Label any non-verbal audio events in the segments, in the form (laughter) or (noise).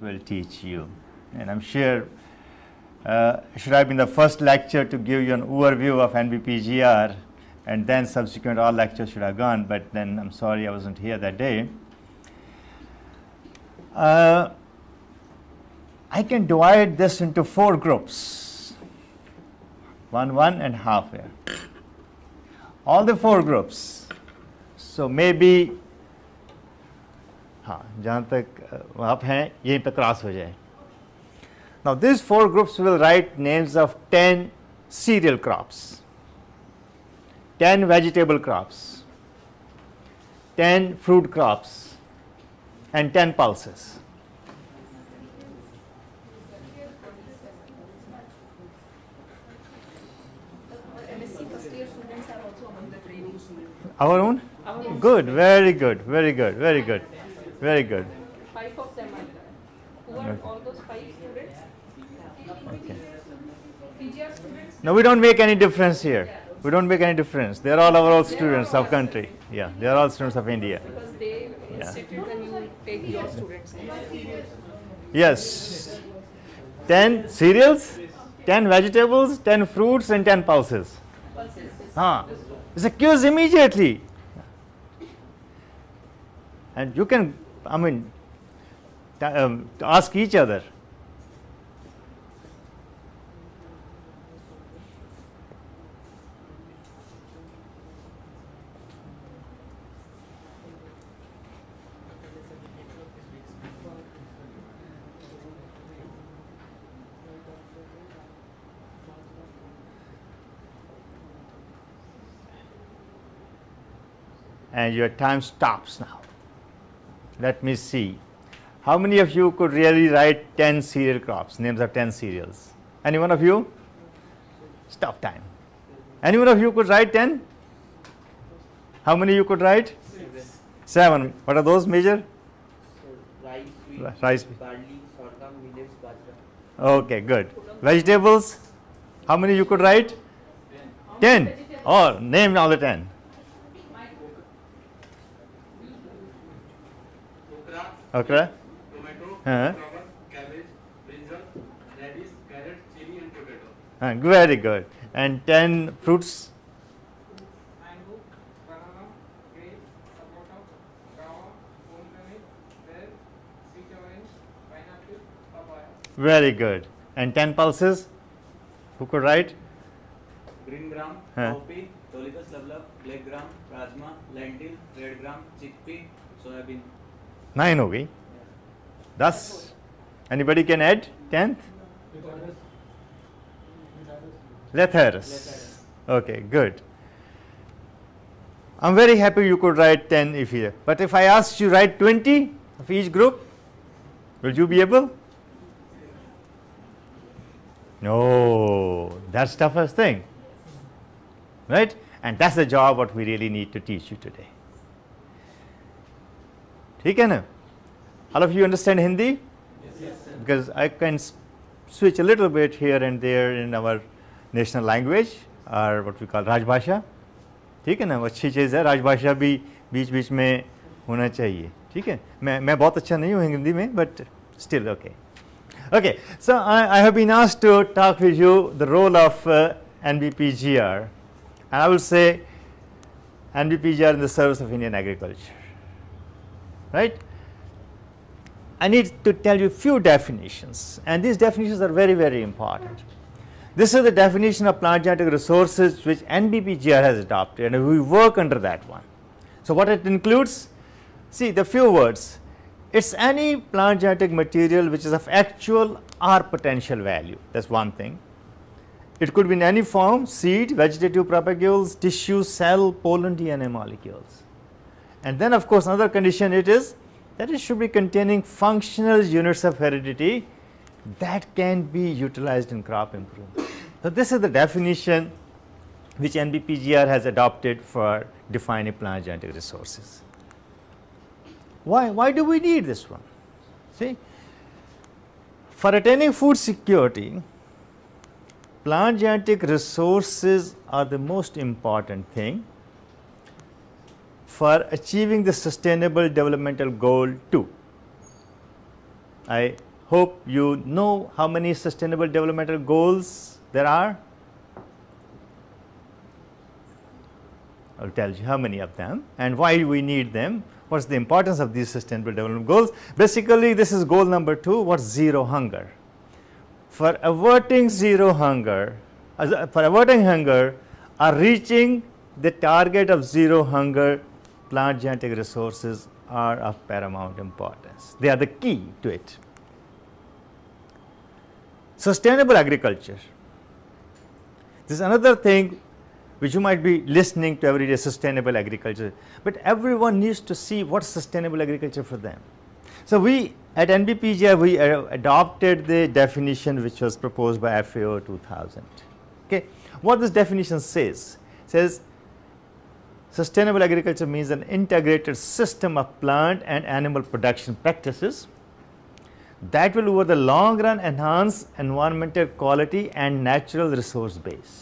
will teach you. And I'm sure uh, should have been the first lecture to give you an overview of NBPGR and then subsequent all lectures should have gone, but then I'm sorry I wasn't here that day. Uh, I can divide this into four groups, one, one and half here. All the four groups. So maybe हाँ जहाँ तक आप हैं यहीं पर cross हो जाए now this four groups will write names of ten cereal crops ten vegetable crops ten fruit crops and ten pulses Our own? Our own? Good, very good, very good, very good. Very good. Five of them are Who are all those five students? Okay. No, we don't make any difference here. We don't make any difference. They are all our old students of country. Yeah, they are all students of India. Because they institute yeah. and take your students. Yes. 10 cereals, 10 vegetables, 10 fruits and 10 pulses. Pulses. Huh. It's accused immediately. And you can I mean, um, ask each other. and your time stops now let me see. How many of you could really write 10 cereal crops, names of 10 cereals? Any one of you? Stop time. Any one of you could write 10? How many you could write? Six. Seven. What are those major? rice, wheat, barley, sorghum, millets, bajra. Okay, good. Vegetables? How many you could write? Ten. ten. Or name all the ten. okra tomato huh? cabbage brinjal radish carrot chili and potato huh, very good and 10 fruits mango banana grape sapoto guava pomegranate pear sweet orange pineapple papaya very good and 10 pulses who could write green gram huh? cowpea tolimus lablab black gram rajma lentil red gram chickpea soybean 9 हो गई 10 anybody can add tenth leathers okay good i'm very happy you could write 10 if here but if i ask you write 20 of each group will you be able no that's toughest thing right and that's the job what we really need to teach you today ठीक है ना all of you understand hindi yes, yes sir. because i can switch a little bit here and there in our national language or what we call rajbhasha ठीक है ना अच्छी चीज़ है राजभाषा भी बीच बीच में होना चाहिए ठीक है मैं मैं बहुत अच्छा नहीं हूँ हिंदी में but still okay okay so I have been asked to talk with you the role of NBPGR and I will say NBPGR in the service of Indian agriculture right. I need to tell you few definitions and these definitions are very very important. This is the definition of plant genetic resources which NBPGR has adopted and we work under that one. So what it includes? See the few words, it is any plant genetic material which is of actual or potential value that is one thing. It could be in any form seed, vegetative propagules, tissue, cell, pollen, DNA molecules. And then of course another condition it is that it should be containing functional units of heredity that can be utilized in crop improvement. So, this is the definition which NBPGR has adopted for defining plant genetic resources. Why, why do we need this one? See, for attaining food security, plant genetic resources are the most important thing for achieving the sustainable developmental goal 2. I hope you know how many sustainable developmental goals there are. I will tell you how many of them and why we need them, what is the importance of these sustainable development goals. Basically, this is goal number 2, what is zero hunger. For averting zero hunger, for averting hunger or reaching the target of zero hunger plant genetic resources are of paramount importance. They are the key to it. Sustainable agriculture. This is another thing which you might be listening to every day sustainable agriculture, but everyone needs to see what sustainable agriculture for them. So, we at NBPGI we adopted the definition which was proposed by FAO 2000. Okay. What this definition says, says Sustainable agriculture means an integrated system of plant and animal production practices that will over the long run enhance environmental quality and natural resource base.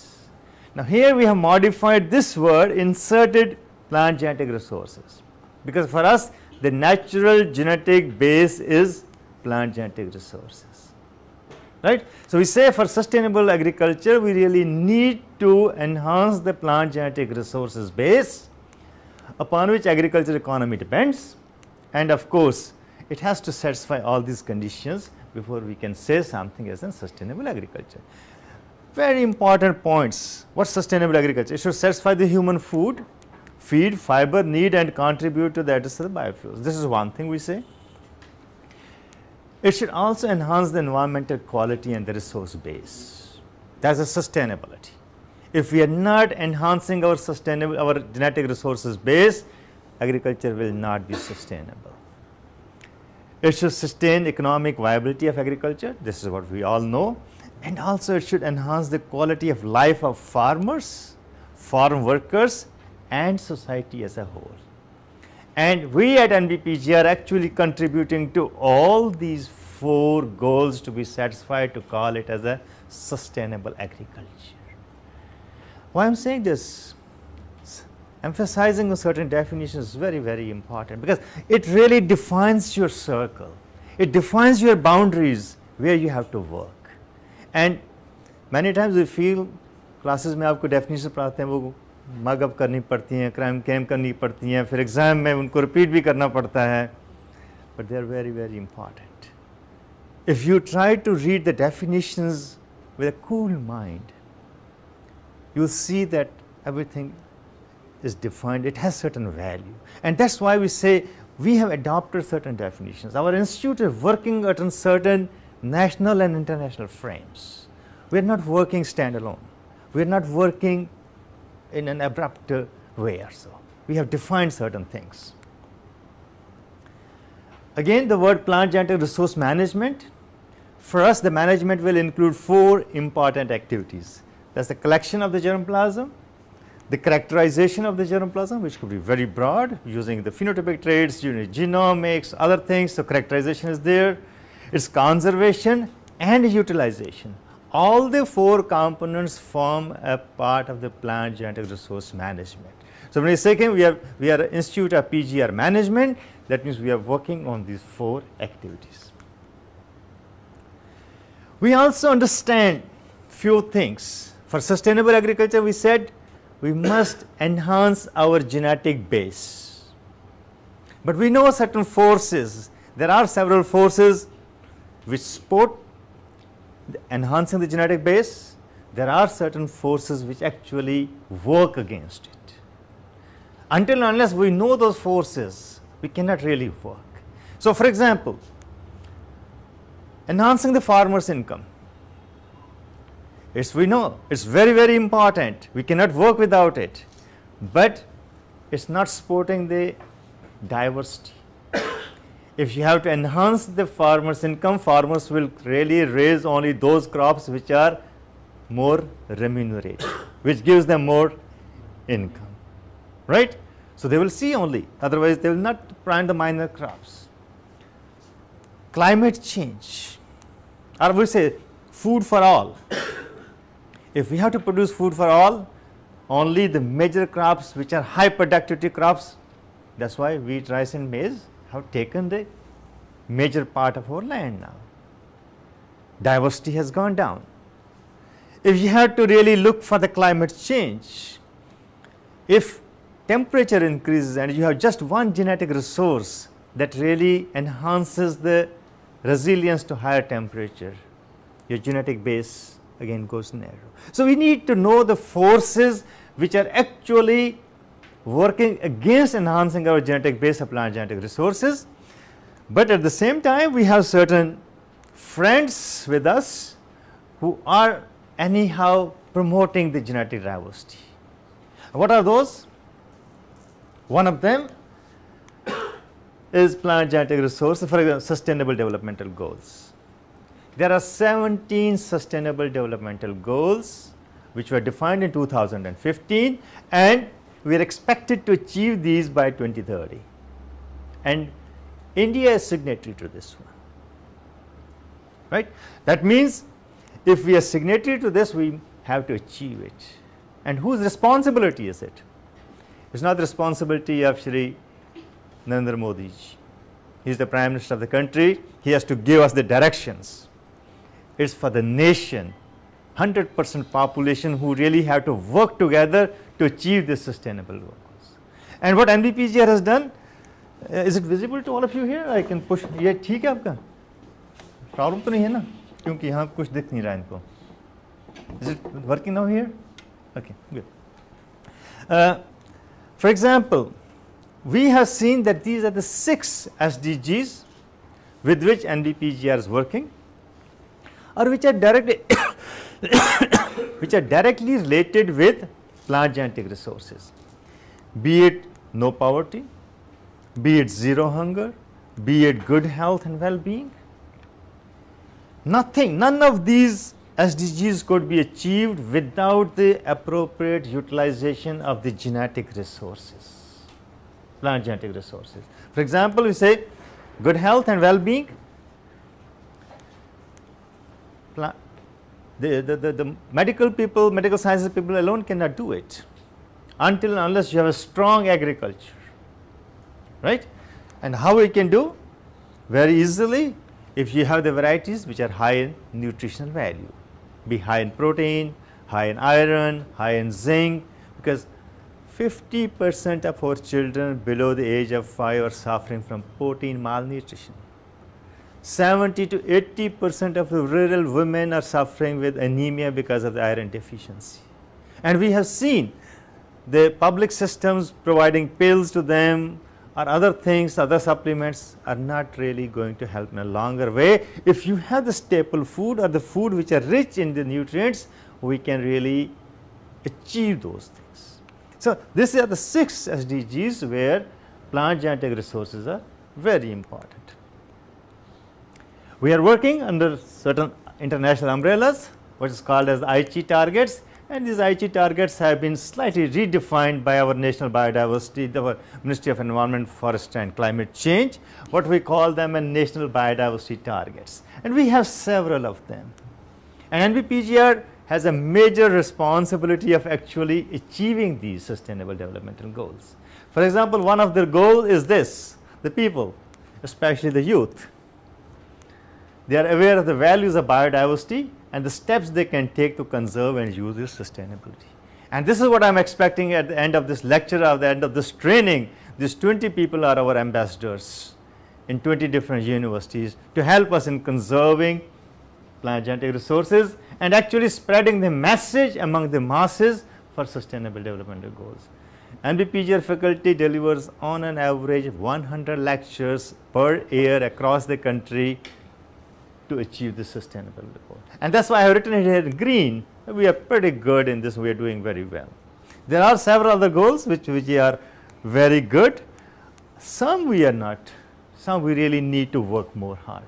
Now here we have modified this word inserted plant genetic resources because for us the natural genetic base is plant genetic resources right. So, we say for sustainable agriculture we really need to enhance the plant genetic resources base upon which agriculture economy depends and of course, it has to satisfy all these conditions before we can say something as a sustainable agriculture. Very important points, what sustainable agriculture? It should satisfy the human food, feed, fiber, need and contribute to the address of the biofuels. This is one thing we say. It should also enhance the environmental quality and the resource base. That's a sustainability. If we are not enhancing our sustainable, our genetic resources base, agriculture will not be sustainable. It should sustain economic viability of agriculture. This is what we all know. And also it should enhance the quality of life of farmers, farm workers and society as a whole. And we at NBPG are actually contributing to all these four goals to be satisfied to call it as a sustainable agriculture. Why I am saying this? Emphasizing a certain definition is very, very important because it really defines your circle. It defines your boundaries where you have to work. And many times we feel classes may have definition पढ़ाते हैं mug up करनी पड़ती हैं crime cam करनी पड़ती हैं फिर exam में उनको रिपीट भी करना पड़ता है but they are very very important if you try to read the definition with a cool mind you see that every thing is defined it has certain value and that's why we say we have adopted certain definition our institute is working at in certain national and international frames we are not working stand alone we are not working in an abrupt way or so. We have defined certain things. Again the word plant genetic resource management. For us the management will include four important activities. That is the collection of the germplasm, the characterization of the germplasm which could be very broad using the phenotypic traits, genomics, other things. So, characterization is there, its conservation and utilization all the four components form a part of the plant genetic resource management. So, when we say we are we are institute of PGR management that means we are working on these four activities. We also understand few things for sustainable agriculture we said we must enhance our genetic base, but we know certain forces there are several forces which support enhancing the genetic base, there are certain forces which actually work against it. Until unless we know those forces, we cannot really work. So, for example, enhancing the farmer's income. Yes, we know it's very very important. We cannot work without it, but it's not supporting the diversity if you have to enhance the farmer's income, farmers will really raise only those crops which are more remunerated, which gives them more income, right? So, they will see only, otherwise they will not plant the minor crops. Climate change, or we say food for all. if we have to produce food for all, only the major crops which are high productivity crops, that is why wheat, rice and maize have taken the major part of our land now. Diversity has gone down. If you had to really look for the climate change, if temperature increases and you have just one genetic resource that really enhances the resilience to higher temperature, your genetic base again goes narrow. So, we need to know the forces which are actually working against enhancing our genetic base of plant genetic resources. But at the same time, we have certain friends with us who are anyhow promoting the genetic diversity. What are those? One of them (coughs) is plant genetic resources, for example, sustainable developmental goals. There are 17 sustainable developmental goals which were defined in 2015 and we are expected to achieve these by 2030 and India is signatory to this one, right. That means if we are signatory to this we have to achieve it and whose responsibility is it? It is not the responsibility of Shri Narendra Modi He is the Prime Minister of the country, he has to give us the directions. It is for the nation, 100 percent population who really have to work together to achieve this sustainable goals. And what MBPGR has done, uh, is it visible to all of you here? I can push. ये ठीक है आपका? Problem तो नहीं है ना? क्योंकि यहाँ कुछ दिख नहीं रहा इनको. Is it working now here? Okay, good. Uh, for example, we have seen that these are the six SDGs with which NDPGR is working or which are directly (coughs) which are directly related with large genetic resources, be it no poverty, be it zero hunger, be it good health and well-being. Nothing, none of these SDGs could be achieved without the appropriate utilization of the genetic resources, plant genetic resources. For example, we say good health and well-being, the, the, the, the medical people, medical sciences people alone cannot do it until unless you have a strong agriculture, right? And how we can do? Very easily if you have the varieties which are high in nutritional value, be high in protein, high in iron, high in zinc because 50 percent of our children below the age of 5 are suffering from protein malnutrition. 70 to 80 percent of the rural women are suffering with anemia because of the iron deficiency. And we have seen the public systems providing pills to them or other things, other supplements are not really going to help in a longer way. If you have the staple food or the food which are rich in the nutrients, we can really achieve those things. So, these are the 6 SDGs where plant genetic resources are very important. We are working under certain international umbrellas what is called as Aichi targets and these Aichi targets have been slightly redefined by our national biodiversity, the Ministry of Environment, Forest and Climate Change, what we call them and national biodiversity targets and we have several of them. And NBPGR has a major responsibility of actually achieving these sustainable developmental goals. For example, one of their goals is this, the people, especially the youth, they are aware of the values of biodiversity and the steps they can take to conserve and use this sustainability. And this is what I am expecting at the end of this lecture, at the end of this training. These 20 people are our ambassadors in 20 different universities to help us in conserving plant genetic resources and actually spreading the message among the masses for sustainable development goals. NBPGR faculty delivers on an average 100 lectures per year across the country to achieve the sustainability goal. And that is why I have written it here in green, we are pretty good in this, we are doing very well. There are several other goals which, which are very good, some we are not, some we really need to work more hard.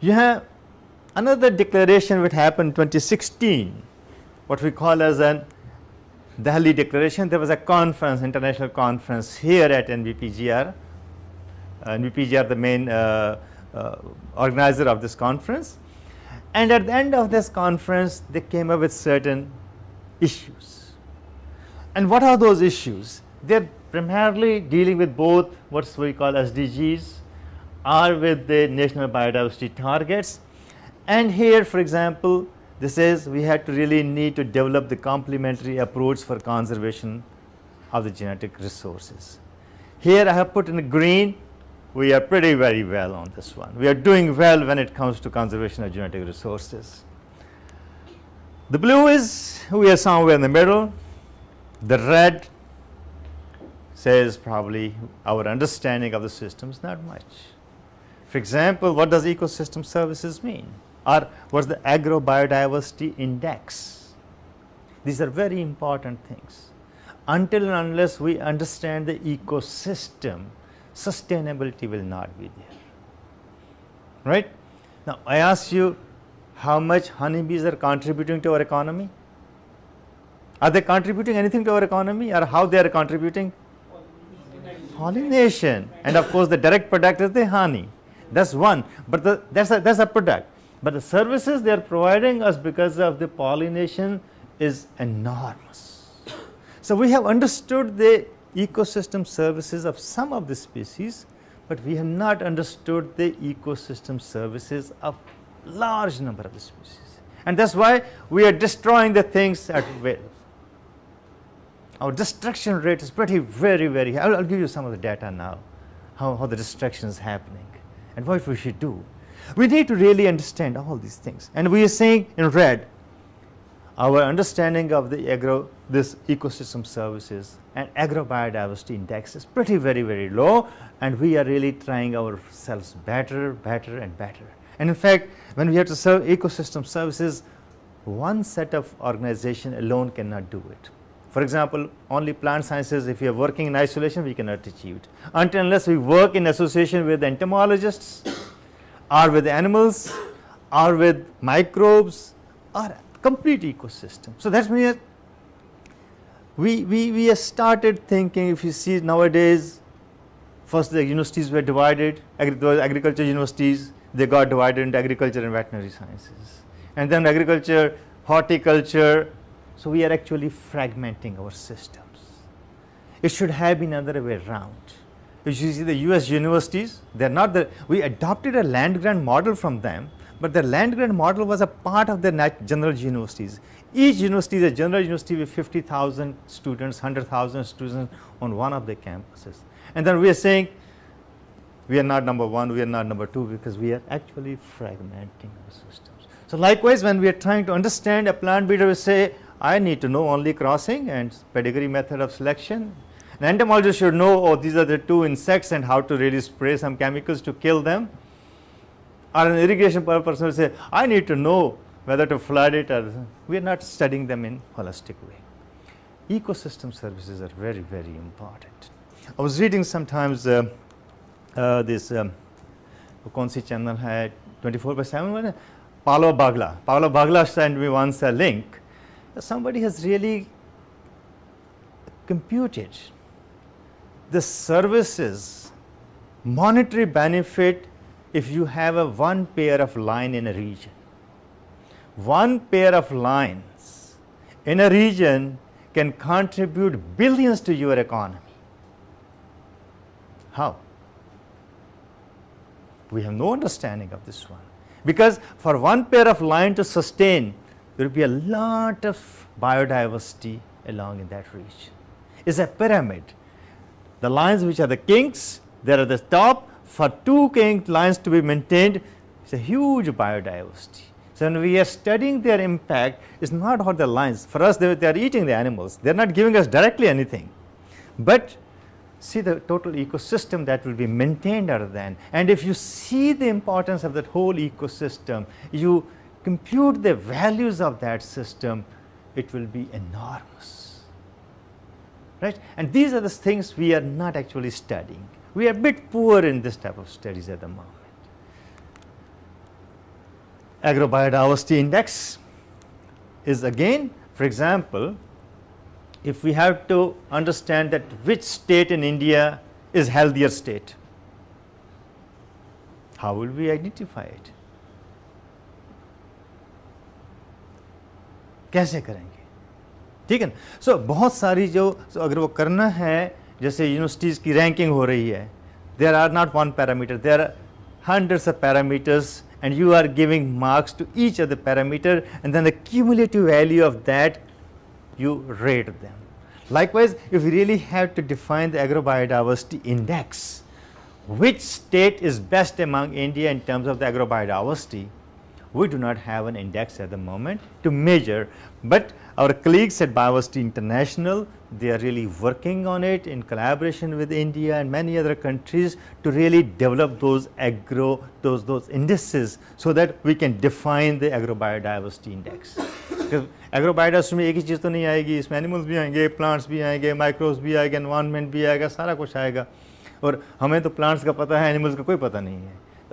You have another declaration which happened 2016, what we call as an Delhi declaration. There was a conference, international conference here at NBPGR. Uh, NBPGR, the main uh, uh, organizer of this conference. And at the end of this conference, they came up with certain issues. And what are those issues? They are primarily dealing with both what we call SDGs or with the national biodiversity targets. And here, for example, this is we had to really need to develop the complementary approach for conservation of the genetic resources. Here I have put in green we are pretty very well on this one. We are doing well when it comes to conservation of genetic resources. The blue is we are somewhere in the middle. The red says probably our understanding of the system is not much. For example, what does ecosystem services mean? Or what's the agrobiodiversity index? These are very important things. Until and unless we understand the ecosystem, sustainability will not be there, right. Now, I ask you how much honeybees are contributing to our economy? Are they contributing anything to our economy or how they are contributing? Pollination. And of course, the direct product is the honey. That is one, but the, that's a, that's a product. But the services they are providing us because of the pollination is enormous. So, we have understood the ecosystem services of some of the species, but we have not understood the ecosystem services of large number of the species. And that's why we are destroying the things at will. Our destruction rate is pretty very, very high. I'll, I'll give you some of the data now, how, how the destruction is happening and what we should do. We need to really understand all these things. And we are saying in red, our understanding of the agro this ecosystem services and agro biodiversity index is pretty very very low and we are really trying ourselves better better and better and in fact when we have to serve ecosystem services one set of organization alone cannot do it for example only plant sciences if you are working in isolation we cannot achieve it until unless we work in association with entomologists or with animals or with microbes or complete ecosystem so that's means we, we, we started thinking if you see nowadays first the universities were divided agri- agriculture universities they got divided into agriculture and veterinary sciences and then agriculture horticulture so we are actually fragmenting our systems it should have been another way around if you see the us universities they are not the we adopted a land grant model from them but the land grant model was a part of the general universities each university is a general university with 50,000 students, 100,000 students on one of the campuses. And then we are saying we are not number one, we are not number two because we are actually fragmenting our systems. So, likewise, when we are trying to understand a plant breeder, we say, I need to know only crossing and pedigree method of selection. An entomologist should know, oh, these are the two insects and how to really spray some chemicals to kill them. Or an irrigation person will say, I need to know whether to flood it or we are not studying them in holistic way. Ecosystem services are very, very important. I was reading sometimes uh, uh, this um, channel had 24 by 7 मैंने Paolo Bagla. Paolo Bagla sent me once a link. Somebody has really computed the services monetary benefit if you have a one pair of line in a region one pair of lines in a region can contribute billions to your economy. How? We have no understanding of this one because for one pair of line to sustain there will be a lot of biodiversity along in that region. It's a pyramid. The lines which are the kings, there are the top. For two king lines to be maintained, it's a huge biodiversity. So when we are studying their impact, it's not about the lions. For us, they, they are eating the animals. They're not giving us directly anything. But see the total ecosystem that will be maintained other than. And if you see the importance of that whole ecosystem, you compute the values of that system, it will be enormous. Right? And these are the things we are not actually studying. We are a bit poor in this type of studies at the moment agrobiodiversity index is again for example, if we have to understand that which state in India is healthier state, how will we identify it? कैसे करेंगे ठीक है सो so, बहुत सारी जो so अगर वो करना है जैसे यूनिवर्सिटीज़ की रैंकिंग हो रही है there are not one parameter there are hundreds of parameters and you are giving marks to each of the parameter and then the cumulative value of that you rate them. Likewise, if we really have to define the agrobiodiversity index, which state is best among India in terms of the agrobiodiversity, we do not have an index at the moment to measure, but our colleagues at Biodiversity International they are really working on it in collaboration with India and many other countries to really develop those agro, those, those indices so that we can define the agro biodiversity index. Because agro biodiversity ek hi cheez to nahi aayegi isme animals bhi aayenge plants bhi aayenge microbes bhi aayega environment bhi aayega sara kuch aayega aur hame to plants ka pata hai animals ka koi pata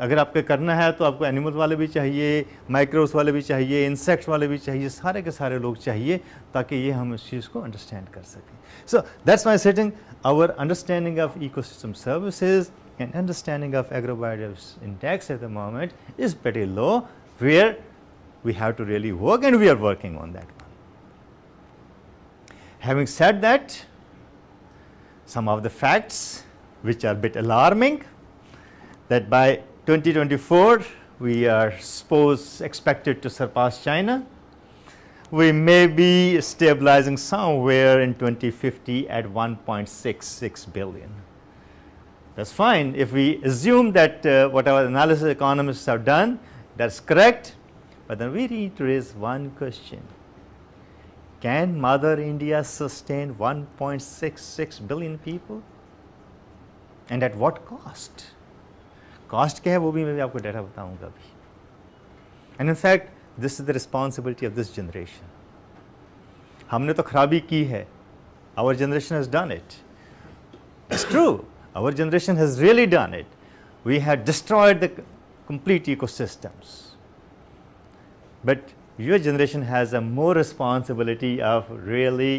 अगर आपके करना है तो आपको animal वाले भी चाहिए microbes वाले भी चाहिए इंसेक्ट्स वाले भी चाहिए सारे के सारे लोग चाहिए ताकि ये हम इस चीज़ को अंडरस्टैंड कर सकें so that's my setting our understanding of ecosystem services and understanding of agrobiotics index at the moment is very low where we have to really work and we are working on that one. Having said that, some of the facts which are a bit alarming that by 2024, we are supposed expected to surpass China. We may be stabilizing somewhere in 2050 at 1.66 billion. That's fine. If we assume that uh, whatever analysis economists have done, that's correct. But then we need to raise one question. Can Mother India sustain 1.66 billion people? And at what cost? Cost क्या है वो भी मैं भी आपको data बताऊंगा अभी and in fact this is the responsibility of this generation हमने तो खराबी की है our generation has done it it's true our generation has really done it we have destroyed the complete ecosystems. But your generation has a more responsibility of really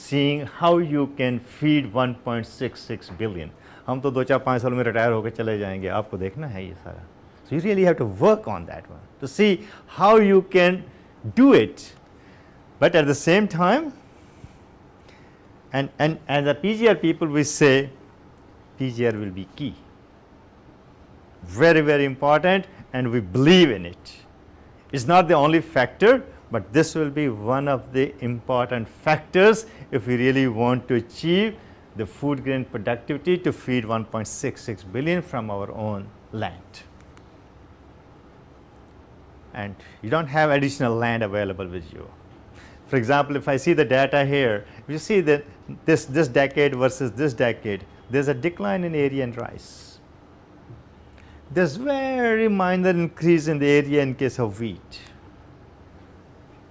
seeing how you can feed 1.66 billion. हम तो दो चार पाँच साल में retire होकर चले जाएंगे आपको देखना है ये सारा so you really have to work and and as a PGR people we say PGR will be key very very important and we believe in it it's not the only factor but this will be one of the important factors if we really want to achieve the food grain productivity to feed 1.66 billion from our own land. And you do not have additional land available with you. For example, if I see the data here, you see that this, this decade versus this decade, there is a decline in area and rice. There is very minor increase in the area in case of wheat.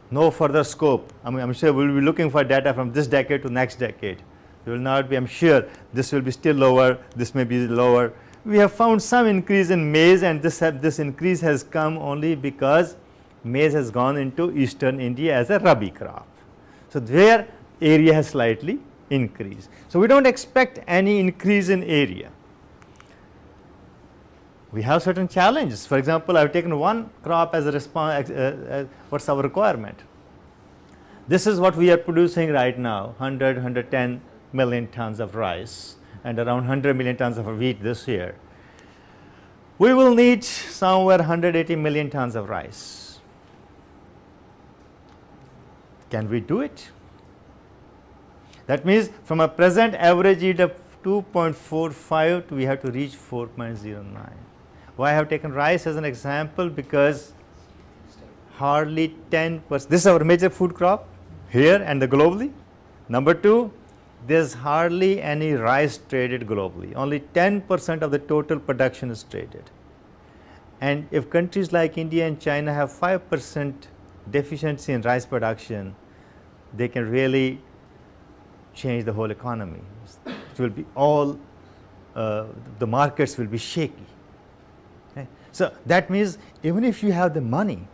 No further scope. I mean, I am sure we will be looking for data from this decade to next decade you will not be I am sure this will be still lower, this may be lower. We have found some increase in maize and this, have, this increase has come only because maize has gone into eastern India as a rabi crop. So, their area has slightly increased. So, we do not expect any increase in area. We have certain challenges. For example, I have taken one crop as a response, uh, uh, what is our requirement? This is what we are producing right now 100, 110 million tons of rice and around 100 million tons of wheat this year. We will need somewhere 180 million tons of rice. Can we do it? That means from a present average yield of 2.45 we have to reach 4.09. Why I have taken rice as an example because hardly 10 percent, this is our major food crop here and the globally. Number two, there's hardly any rice traded globally. Only 10% of the total production is traded. And if countries like India and China have 5% deficiency in rice production, they can really change the whole economy. It will be all, uh, the markets will be shaky. Okay? So that means even if you have the money,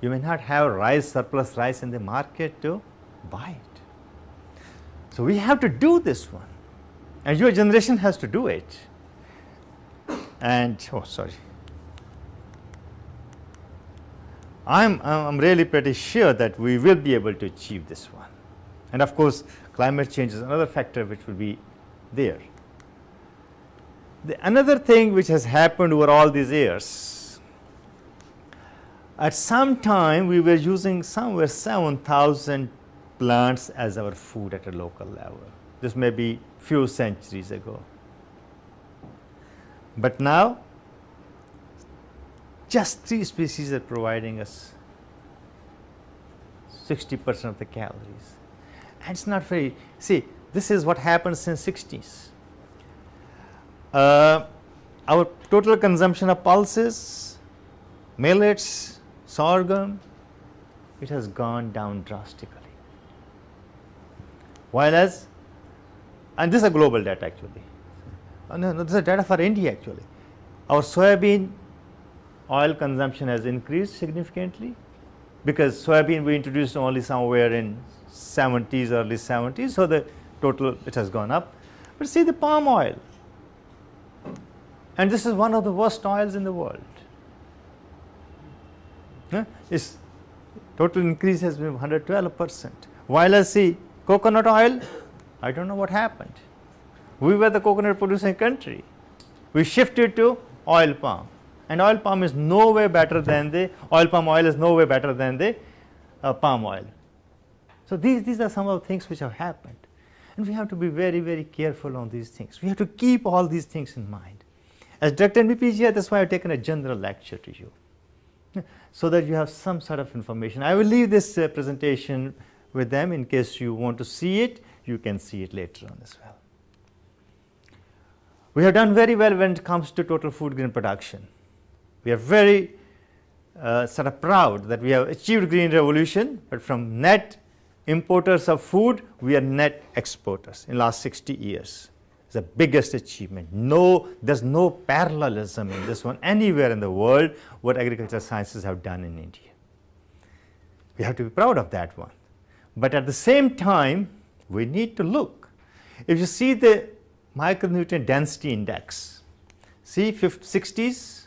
you may not have rice, surplus rice in the market to buy it. So we have to do this one and your generation has to do it. And oh sorry, I am I am really pretty sure that we will be able to achieve this one. And of course, climate change is another factor which will be there. The another thing which has happened over all these years, at some time we were using somewhere 7,000 plants as our food at a local level. This may be few centuries ago. But now, just three species are providing us 60% of the calories. And it's not very, see, this is what happens in 60s. Uh, our total consumption of pulses, millets, sorghum, it has gone down drastically as, and this is a global data actually, uh, no, no, this is data for India actually. Our soybean oil consumption has increased significantly because soybean we introduced only somewhere in 70s, early 70s, so the total it has gone up. But see the palm oil, and this is one of the worst oils in the world. Yeah, its total increase has been 112 percent. While I see coconut oil, I do not know what happened. We were the coconut producing country. We shifted to oil palm and oil palm is no way better than the oil palm oil is no way better than the uh, palm oil. So, these, these are some of the things which have happened and we have to be very very careful on these things. We have to keep all these things in mind. As Director NBPGI that is why I have taken a general lecture to you so that you have some sort of information. I will leave this uh, presentation with them in case you want to see it you can see it later on as well. We have done very well when it comes to total food grain production. We are very uh, sort of proud that we have achieved green revolution, but from net importers of food, we are net exporters in last 60 years. It's the biggest achievement. No, there's no parallelism in this one anywhere in the world what agricultural sciences have done in India. We have to be proud of that one. But at the same time, we need to look. If you see the micronutrient density index, see 60s,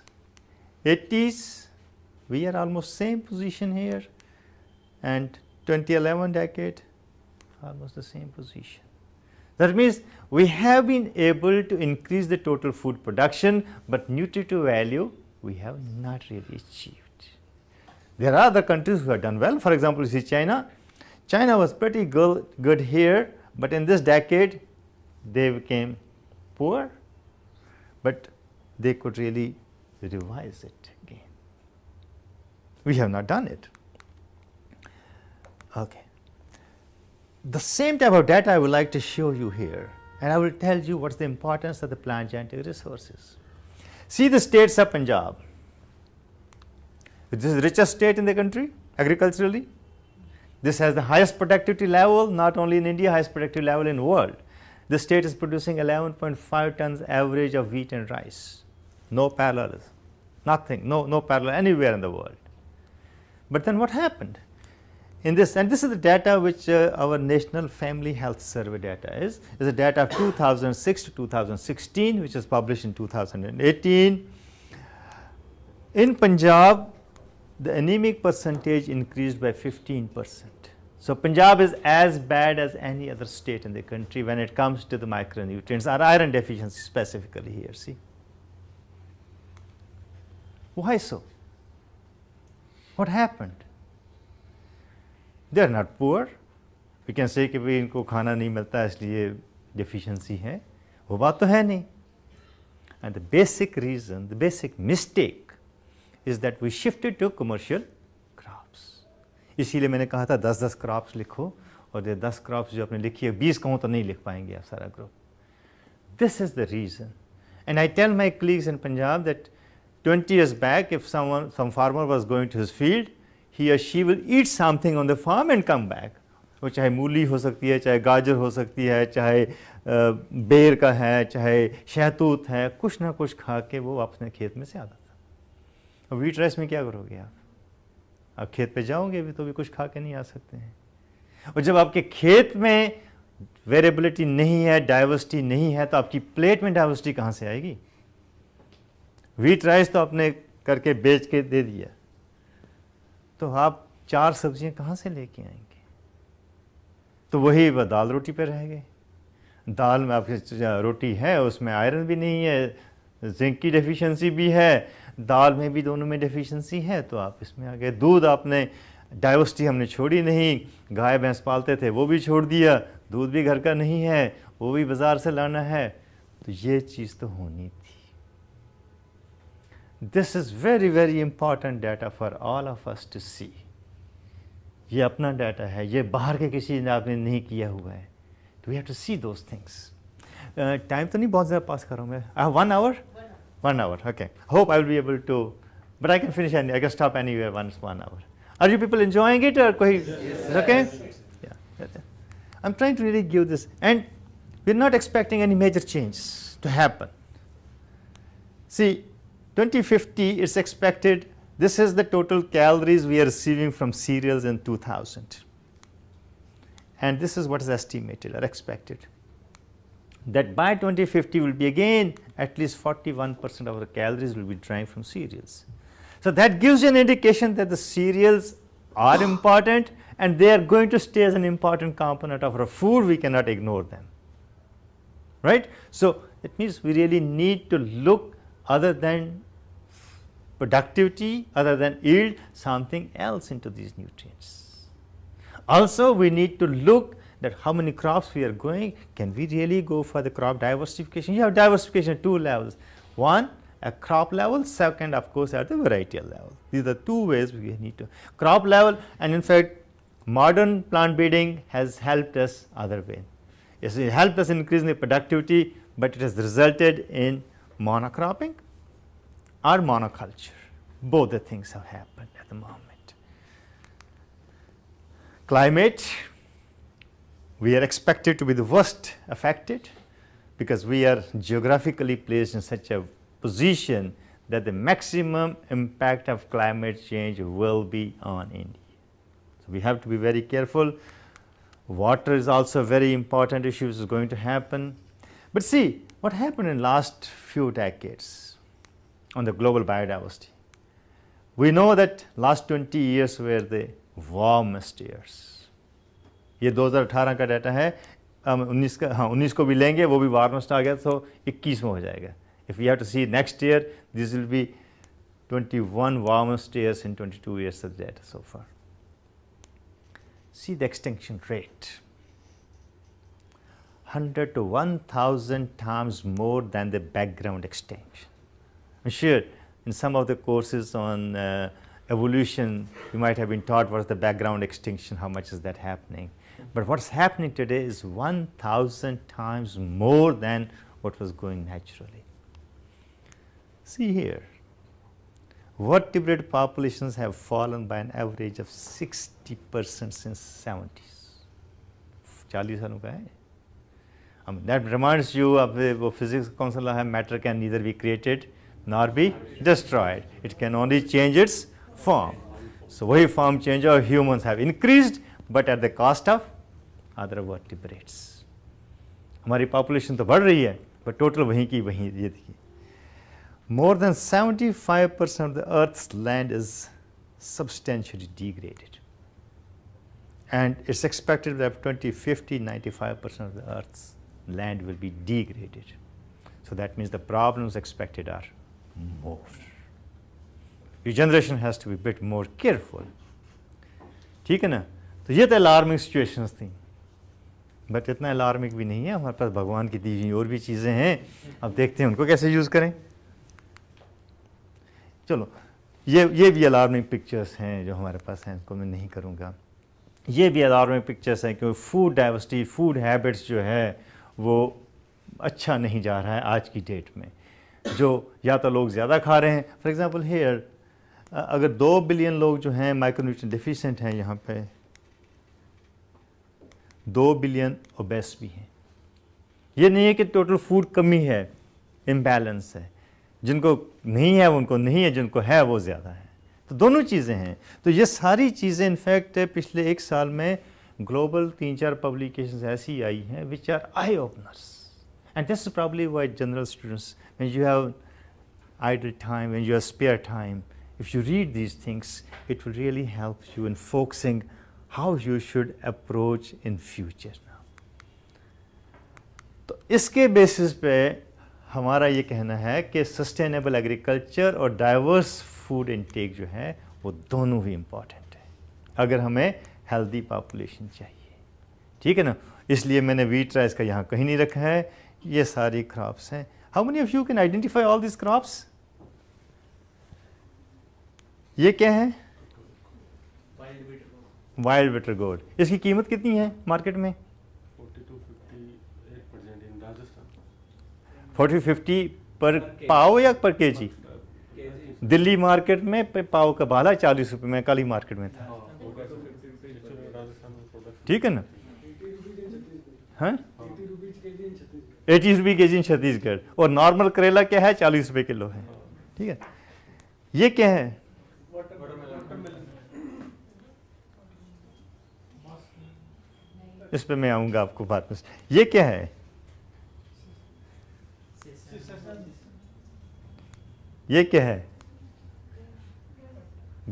80s, we are almost same position here and 2011 decade, almost the same position. That means we have been able to increase the total food production, but nutritive value we have not really achieved. There are other countries who have done well. For example, you see China, China was pretty good, good here, but in this decade they became poor, but they could really revise it again. We have not done it. Okay. The same type of data I would like to show you here and I will tell you what is the importance of the plant genetic resources. See the states of Punjab, This is the richest state in the country agriculturally, this has the highest productivity level not only in India, highest productivity level in world. The state is producing 11.5 tons average of wheat and rice. No parallels, nothing, no, no parallel anywhere in the world. But then what happened? in this and this is the data which uh, our national family health survey data is is the data of 2006 to 2016 which was published in 2018 in punjab the anemic percentage increased by 15 percent so Punjab is as bad as any other state in the country when it comes to the micronutrients or iron deficiency specifically here, see. Why so? What happened? They are not poor. We can say कि भाई इनको खाना नहीं मिलता इसलिए deficiency है वो बात तो है नहीं And the basic reason, the basic mistake is that we shifted to commercial इसीलिए मैंने कहा था दस दस क्रॉप्स लिखो और ये दस क्रॉप्स जो आपने लिखी है बीस कहूँ तो नहीं लिख पाएंगे आप सारा group this is the reason and I tell my colleagues in Punjab that twenty years back if some farmer was going to his field he और she will eat something on the farm and come back वो चाहे मूली हो सकती है चाहे गाजर हो सकती है चाहे बेर का है चाहे शहतूत है कुछ ना कुछ खा के वो अपने खेत में से आता था अब वीट राइस में क्या करोगे आप आप खेत पे जाओगे भी तो भी कुछ खा के नहीं आ सकते हैं और जब आपके खेत में वेरिएबिलिटी नहीं है डाइवर्सिटी नहीं है तो आपकी प्लेट में डाइवर्सिटी कहाँ से आएगी व्हीट राइस तो आपने करके बेच के दे दिया तो आप चार सब्जियां कहाँ से लेके आएंगे तो वही वह दाल रोटी पे रह गए दाल में आपकी रोटी है उसमें आयरन भी नहीं है जिंक की डेफिशिएंसी भी है दाल में भी दोनों में डेफिशिएंसी है तो आप इसमें आ गए दूध आपने डाइवर्सिटी हमने छोड़ी नहीं गाय भैंस पालते थे वो भी छोड़ दिया दूध भी घर का नहीं है वो भी बाज़ार से लाना है तो ये चीज़ तो होनी थी this is very very important data for all of us to see ये अपना डाटा है ये बाहर के किसी ने आपने नहीं किया हुआ है do we have to see those things time तो नहीं बहुत ज़्यादा पास कर रहा हूँ मैं I one hour One hour, okay. Hope I will be able to, but I can finish any, I can stop anywhere once one hour. Are you people enjoying it or yes. okay? Yeah. yeah. I'm trying to really give this, and we're not expecting any major changes to happen. See, 2050 is expected. This is the total calories we are receiving from cereals in 2000. And this is what is estimated or expected that by 2050 will be again at least 41 percent of our calories will be derived from cereals. So, that gives you an indication that the cereals are important and they are going to stay as an important component of our food we cannot ignore them right. So, it means we really need to look other than productivity other than yield something else into these nutrients. Also we need to look that how many crops we are going, can we really go for the crop diversification? You have diversification at two levels. One at crop level, second of course at the varietal level. These are two ways we need to crop level and in fact modern plant breeding has helped us other way. Yes, it helped us increase the productivity, but it has resulted in monocropping or monoculture. Both the things have happened at the moment. Climate we are expected to be the worst affected because we are geographically placed in such a position that the maximum impact of climate change will be on India. So, we have to be very careful. Water is also a very important issue which is going to happen. But see what happened in last few decades on the global biodiversity. We know that last 20 years were the warmest years ये 2018 का data है उन्नीस का हाँ उन्नीस को भी लेंगे वो भी वारनोस्ट आ गया तो इक्कीस में हो जाएगा if you have to see next year this will be 21 warmest years in 22 years of data so far. See the extinction rate 100 to 1000 times more than the background extinction. I'm sure in some of the courses on uh, evolution you might have been taught what's the background extinction, how much is that happening. But what is happening today is 1000 times more than what was going naturally. See here, vertebrate populations have fallen by an average of 60 percent since 70s. 40 सालों का mean, that reminds you of the physics concept of matter can neither be created nor be destroyed. It can only change its form. So, wave form change or humans have increased but at the cost of other vertebrates. हमारी population तो बढ़ रही है but total वहीं की वहीं 75 percent of the Earth's land is substantially degraded and it is expected that 2050 95 percent of the earth's land will be degraded. So that means the problems expected are more. Regeneration has to be a bit more careful. ठीक है तो ये तो alarming situations थी but इतना alarming भी नहीं है हमारे पास भगवान की दी हुई और भी चीज़ें हैं अब देखते हैं उनको कैसे यूज़ करें चलो ये ये भी अलार्मिंग पिक्चर्स हैं जो हमारे पास हैं उनको मैं नहीं करूँगा ये भी अलार्मिंग पिक्चर्स हैं क्योंकि फूड डाइवर्सिटी फूड हैबिट्स जो है वो अच्छा नहीं जा रहा है आज की डेट में जो या तो लोग ज़्यादा खा रहे हैं फॉर एग्ज़ाम्पल हेयर अगर दो बिलियन लोग जो हैं माइक्रोन्यूट्रिय डिफिशेंट हैं यहाँ पे दो बिलियन ओबेस भी हैं ये नहीं है कि टोटल फूड कमी है इम्बैलेंस है जिनको नहीं है उनको नहीं है जिनको है वो ज़्यादा है तो दोनों चीज़ें हैं तो ये सारी चीज़ें इनफैक्ट पिछले एक साल में ग्लोबल तीन चार पब्लिकेशन ऐसी आई हैं which are eye openers and this probably why general students when you have idle time when you have spare time if you read these things it will really help you in focusing how you should approach in future तो इसके basis पे हमारा ये कहना है कि sustainable agriculture और diverse food intake जो है वो दोनों ही इम्पॉर्टेंट है अगर हमें हेल्दी पॉपुलेशन चाहिए ठीक है ना इसलिए मैंने वीट राइस का यहाँ कहीं नहीं रखा है ये सारी क्रॉप्स हैं how many of you can identify all this crops ये क्या है वाइल्ड बिटर गोल्ड इसकी कीमत कितनी है मार्केट में फोर्टी फिफ्टी पर पाओ या पर के जी दिल्ली मार्केट में पाओ का भाला चालीस रुपये में काली मार्केट में था हाँ। ठीक है ना एटी रुपये के जी छत्तीसगढ़ और नॉर्मल करेला क्या है चालीस रुपये किलो है ठीक है ये क्या है इस पर मैं आऊंगा आपको बात में ये क्या है ये क्या है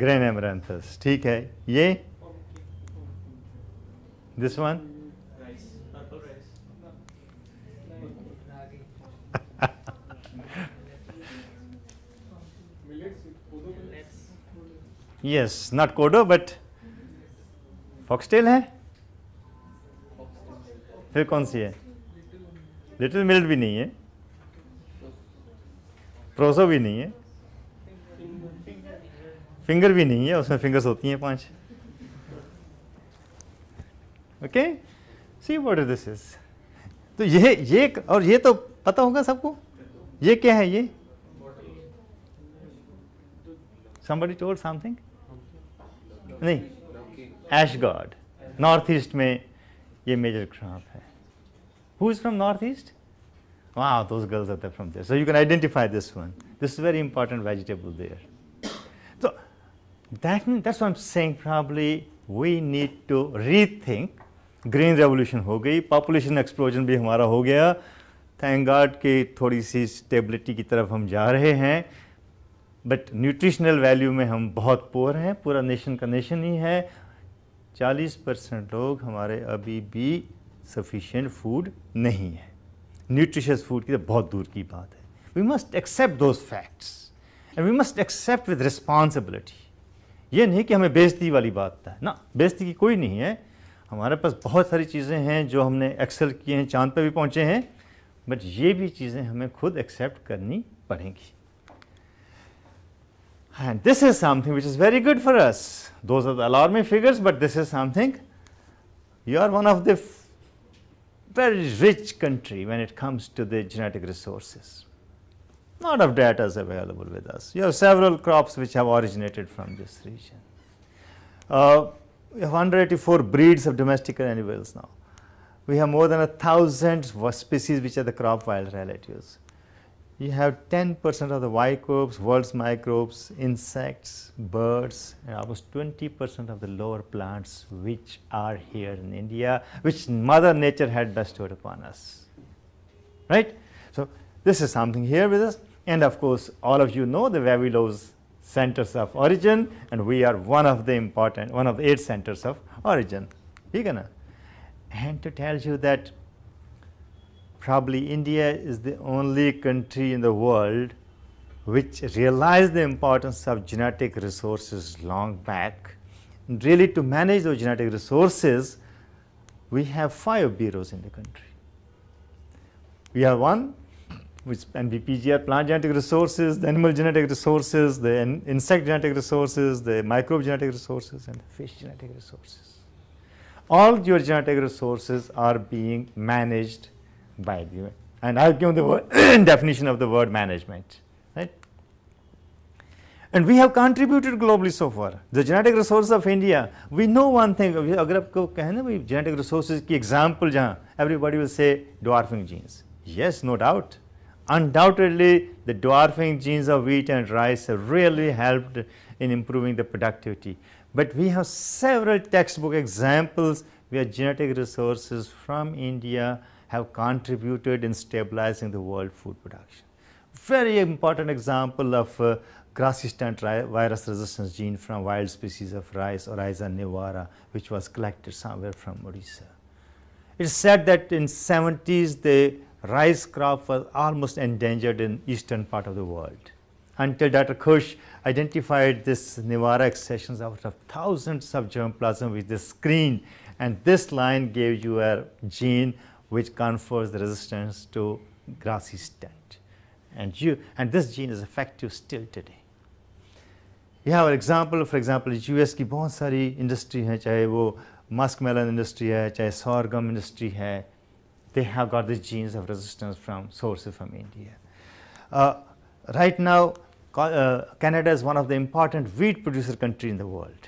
ग्रैंड एमरेंथस ठीक है ये this one yes not kodo but foxtail है फिर कौन सी है लिटिल मिल्ट भी नहीं है प्रोसो भी नहीं है फिंगर भी नहीं है उसमें फिंगर्स होती हैं पांच okay see what is this is तो ये ये और ये तो पता होगा सबको ये क्या है ये somebody told समथिंग नहीं एश गॉड नॉर्थ ईस्ट में ये मेजर क्राफ है who is from north east वाह those girls are from there so you can identify this one this very important vegetable there so that mean that's one thing probably we need to rethink green revolution हो गई population explosion भी हमारा हो गया thank God की थोड़ी सी stability की तरफ हम जा रहे हैं बट न्यूट्रिशनल वैल्यू में हम बहुत पोअर हैं पूरा नेशन का नेशन ही है चालीस परसेंट लोग हमारे अभी भी सफिशेंट फूड नहीं है न्यूट्रिशियस फूड की तो बहुत दूर की बात है we must accept those facts and we must accept with responsibility ये नहीं कि हमें बेजती वाली बात है ना बेजती की कोई नहीं है हमारे पास बहुत सारी चीज़ें हैं जो हमने एक्सेल किए हैं चांद पर भी पहुँचे हैं बट ये भी चीज़ें हमें खुद एक्सेप्ट करनी पड़ेंगी And this is something which is very good for us. Those are the alarming figures, but this is something you are one of the very rich country when it comes to the genetic resources. Lot of data is available with us. You have several crops which have originated from this region. Uh, we have 184 breeds of domestic animals now. We have more than a thousand species which are the crop wild relatives you have 10 percent of the microbes, world's microbes, insects, birds and almost 20 percent of the lower plants which are here in India which mother nature had bestowed upon us, right. So, this is something here with us and of course, all of you know the low centers of origin and we are one of the important, one of the 8 centers of origin, gonna? And to tell you that probably India is the only country in the world which realized the importance of genetic resources long back. And really to manage those genetic resources, we have five bureaus in the country. We have one which NBPGR plant genetic resources, the animal genetic resources, the in insect genetic resources, the microbe genetic resources and the fish genetic resources. All your genetic resources are being managed by the way. And I have given the word (coughs) definition of the word management, right. And we have contributed globally so far. The genetic resources of India, we know one thing, If आपको genetic resources की example everybody will say dwarfing genes. Yes, no doubt. Undoubtedly, the dwarfing genes of wheat and rice have really helped in improving the productivity. But we have several textbook examples where genetic resources from India have contributed in stabilizing the world food production. Very important example of uh, grassistant virus resistance gene from wild species of rice Oryza nevara which was collected somewhere from Odisha. It is said that in 70s the rice crop was almost endangered in eastern part of the world until Dr. Kush identified this Nevara accessions out of thousands of germplasm with this screen and this line gave you a gene which confers the resistance to grassy stent. And, you, and this gene is effective still today. We have an example, for example, in US ki bahut sari industry hai, chahe wo musk melon industry hai, chahe sorghum industry hai, they have got the genes of resistance from sources from India. Uh, right now, uh, Canada is one of the important wheat producer country in the world.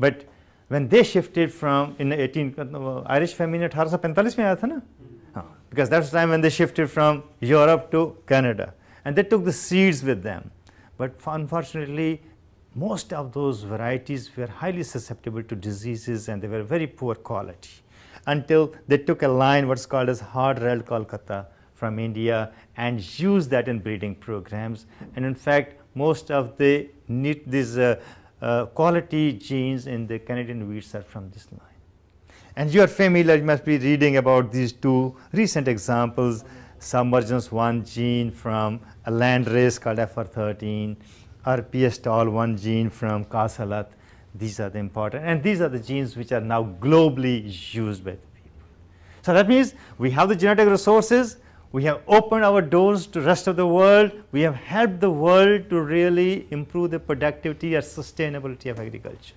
But when they shifted from in 18 Irish famine 1845 में आया था hmm. because that's the time when they shifted from Europe to Canada and they took the seeds with them but unfortunately most of those varieties were highly susceptible to diseases and they were very poor quality until they took a line what's called as hard red Kolkata from India and used that in breeding programs and in fact most of the these uh, uh, quality genes in the Canadian wheats are from this line. And you are familiar, you must be reading about these two recent examples, submergence 1 gene from a land race called FR13, PSTOL one gene from Kasalat. These are the important, and these are the genes which are now globally used by the people. So that means we have the genetic resources, we have opened our doors to rest of the world, we have helped the world to really improve the productivity or sustainability of agriculture.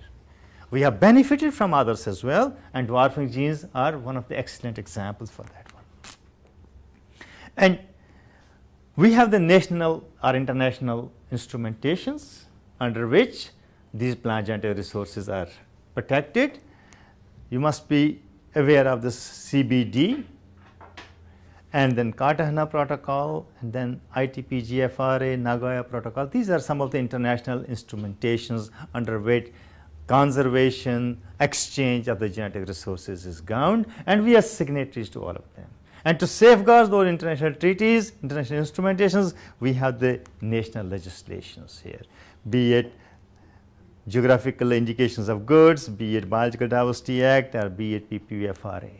We have benefited from others as well and dwarfing genes are one of the excellent examples for that one. And we have the national or international instrumentations under which these plant genetic resources are protected. You must be aware of the CBD and then Cartagena protocol and then ITP, GFRA, Nagoya protocol. These are some of the international instrumentations under which conservation, exchange of the genetic resources is governed and we are signatories to all of them. And to safeguard those international treaties, international instrumentations, we have the national legislations here, be it geographical indications of goods, be it Biological Diversity Act or be it PPVFRA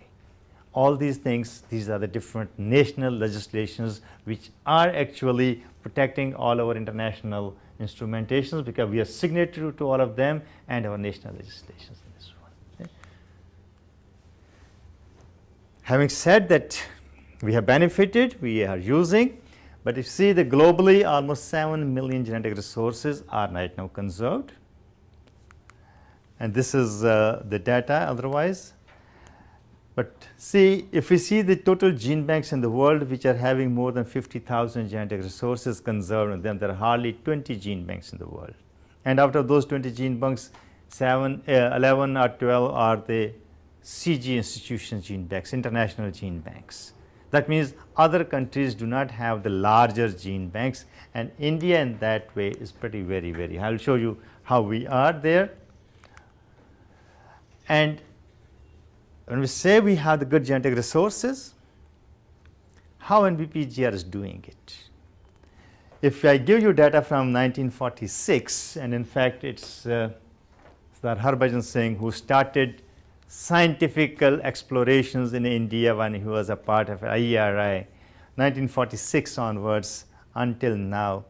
all these things, these are the different national legislations which are actually protecting all our international instrumentations because we are signatory to all of them and our national legislations in this one. Okay. Having said that we have benefited, we are using, but if you see the globally almost 7 million genetic resources are right now conserved and this is uh, the data otherwise but see, if we see the total gene banks in the world which are having more than 50,000 genetic resources conserved in them, there are hardly 20 gene banks in the world. And out of those 20 gene banks, seven, uh, 11 or 12 are the CG institution gene banks, international gene banks. That means other countries do not have the larger gene banks and India in that way is pretty very, very. I will show you how we are there. And when we say we have the good genetic resources, how NBPGR is doing it? If I give you data from 1946, and in fact it's uh, Sir Harbhajan Singh who started scientific explorations in India when he was a part of IERI, 1946 onwards until now,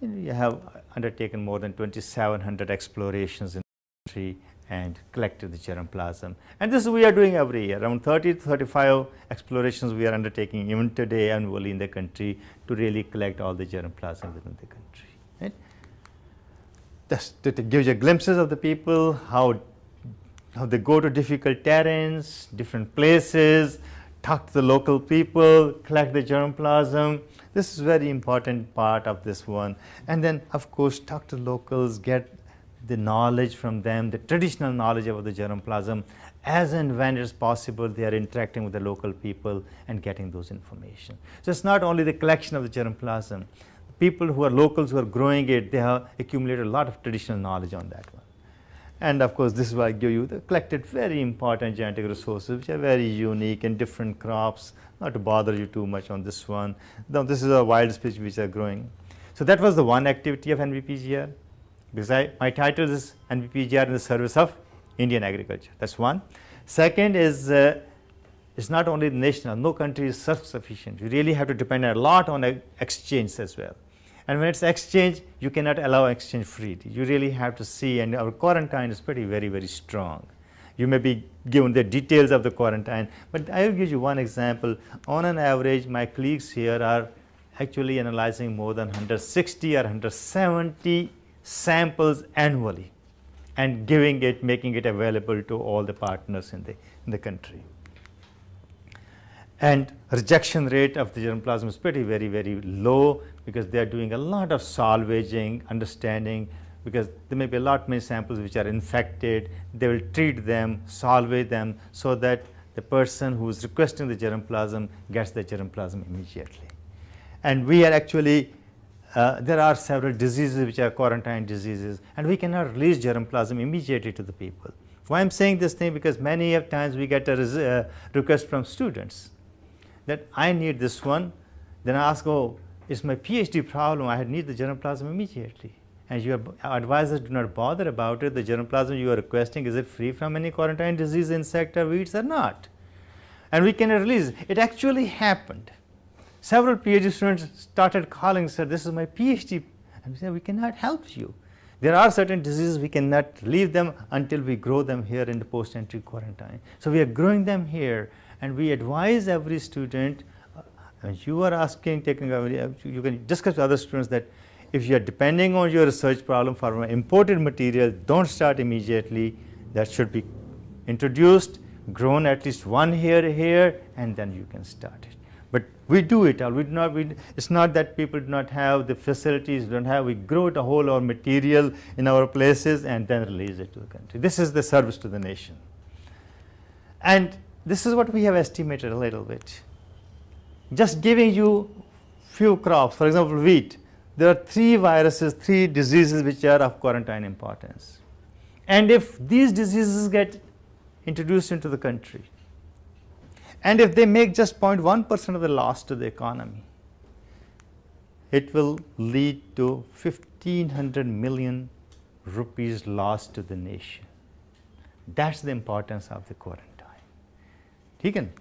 you have undertaken more than 2,700 explorations in the country and collected the germplasm. And this we are doing every year around 30 to 35 explorations we are undertaking even today annually in the country to really collect all the germplasm within the country. Right? This, to, give you glimpses of the people, how, how they go to difficult terrains, different places, talk to the local people, collect the germplasm. This is very important part of this one. And then of course talk to locals, get the knowledge from them, the traditional knowledge about the germplasm as and when it is possible they are interacting with the local people and getting those information. So it's not only the collection of the germplasm, people who are locals who are growing it, they have accumulated a lot of traditional knowledge on that one. And of course, this is why I give you the collected very important genetic resources which are very unique and different crops, not to bother you too much on this one. Now, this is a wild species which are growing. So that was the one activity of NVPGR because I, my title is NBPGR in the service of Indian agriculture. That's one. Second is uh, it's not only national, no country is self sufficient. You really have to depend a lot on exchange as well. And when it's exchange, you cannot allow exchange freely. You really have to see, and our quarantine is pretty, very, very strong. You may be given the details of the quarantine, but I will give you one example. On an average, my colleagues here are actually analyzing more than 160 or 170 samples annually and giving it, making it available to all the partners in the, in the country. And rejection rate of the germplasm is pretty very, very low because they are doing a lot of salvaging, understanding, because there may be a lot many samples which are infected. They will treat them, salvage them so that the person who is requesting the germplasm gets the germplasm immediately. And we are actually uh, there are several diseases which are quarantine diseases and we cannot release germplasm immediately to the people. Why I am saying this thing because many of times we get a uh, request from students that I need this one, then I ask, oh, it's my PhD problem, I need the germplasm immediately. And your advisors do not bother about it, the germplasm you are requesting, is it free from any quarantine disease, insect or weeds or not? And we cannot release. It actually happened Several PhD students started calling, said, this is my PhD. And we said, we cannot help you. There are certain diseases we cannot leave them until we grow them here in the post-entry quarantine. So we are growing them here and we advise every student, uh, you are asking, taking, uh, you can discuss with other students that if you are depending on your research problem for imported material, don't start immediately. That should be introduced, grown at least one here, here, and then you can start it. But we do it all. We do not, we, it's not that people do not have the facilities, don't have. We grow the whole our material in our places and then release it to the country. This is the service to the nation. And this is what we have estimated a little bit. Just giving you few crops, for example, wheat, there are three viruses, three diseases which are of quarantine importance. And if these diseases get introduced into the country, and if they make just 0.1 percent of the loss to the economy, it will lead to 1500 million rupees loss to the nation. That is the importance of the quarantine. Taken.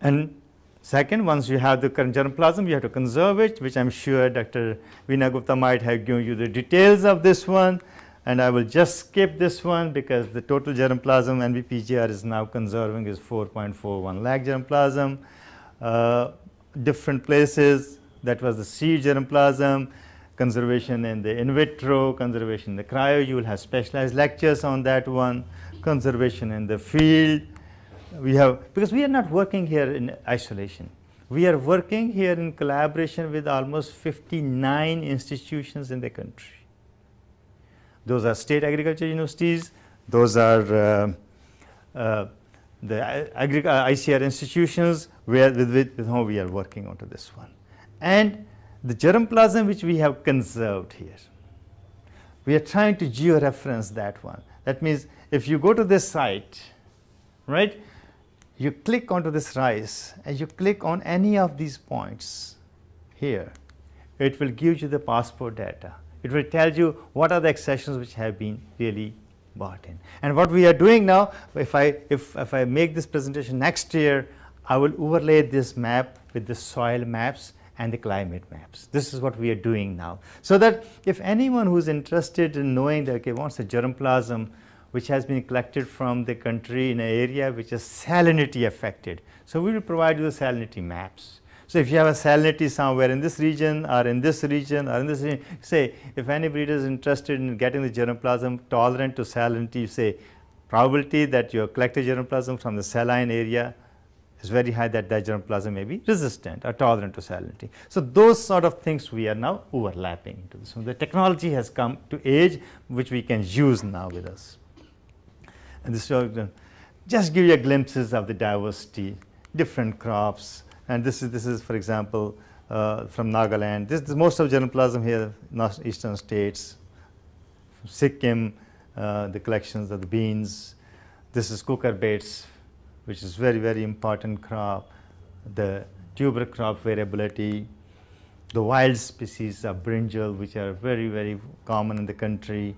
And second, once you have the germplasm, you have to conserve it, which I am sure Dr. Vinagupta might have given you the details of this one and I will just skip this one because the total germplasm NBPGR is now conserving is 4.41 lakh germplasm. Uh, different places, that was the seed germplasm, conservation in the in vitro, conservation in the cryo, you will have specialized lectures on that one, conservation in the field. We have, because we are not working here in isolation. We are working here in collaboration with almost 59 institutions in the country those are state agriculture universities. Those are uh, uh the agri uh, ICR institutions where with, with, with whom we are working onto this one. And the germplasm which we have conserved here. We are trying to georeference that one. That means if you go to this site, right, you click onto this rice and you click on any of these points here, it will give you the passport data. It will tell you what are the accessions which have been really bought in. And what we are doing now, if I, if, if I make this presentation next year, I will overlay this map with the soil maps and the climate maps. This is what we are doing now. So that if anyone who is interested in knowing that, okay, what's the germplasm which has been collected from the country in an area which is salinity affected. So we will provide you the salinity maps. So if you have a salinity somewhere in this region or in this region or in this region, say if any breeder is interested in getting the germplasm tolerant to salinity, you say probability that you have collected germplasm from the saline area is very high that that germplasm may be resistant or tolerant to salinity. So those sort of things we are now overlapping into this. So the technology has come to age which we can use now with us. And this uh, just give you a glimpses of the diversity, different crops, and this is this is for example uh, from Nagaland. This, this, most of germplasm here, eastern states, Sikkim, uh, the collections of the beans. This is cooker baits, which is very very important crop. The tuber crop variability, the wild species of brinjal, which are very very common in the country.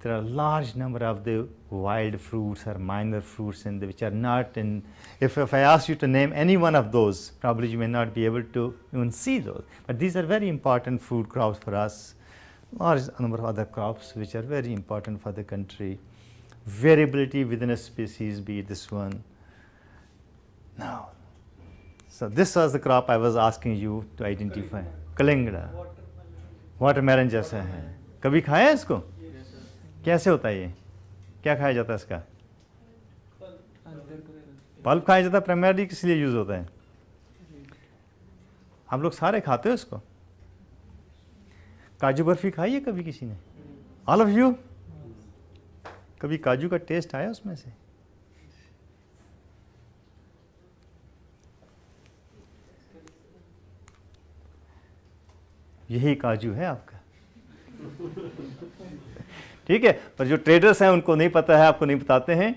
There are large number of the wild fruits or minor fruits and which are not in if, if i ask you to name any one of those probably you may not be able to even see those but these are very important food crops for us or a number of other crops which are very important for the country variability within a species be this one now so this was the crop i was asking you to identify kalingra watermelon jaisa hai kabhi khaya isko कैसे होता है ये क्या खाया जाता है इसका pulp खाया जाता है प्राइमरली किस लिए यूज़ होता है आप लोग सारे खाते हो इसको काजू बर्फी खाई है कभी किसी ने ऑल ऑफ यू कभी काजू का टेस्ट आया उसमें से यही काजू है आपका (laughs) ठीक है पर जो ट्रेडर्स हैं उनको नहीं पता है आपको नहीं बताते हैं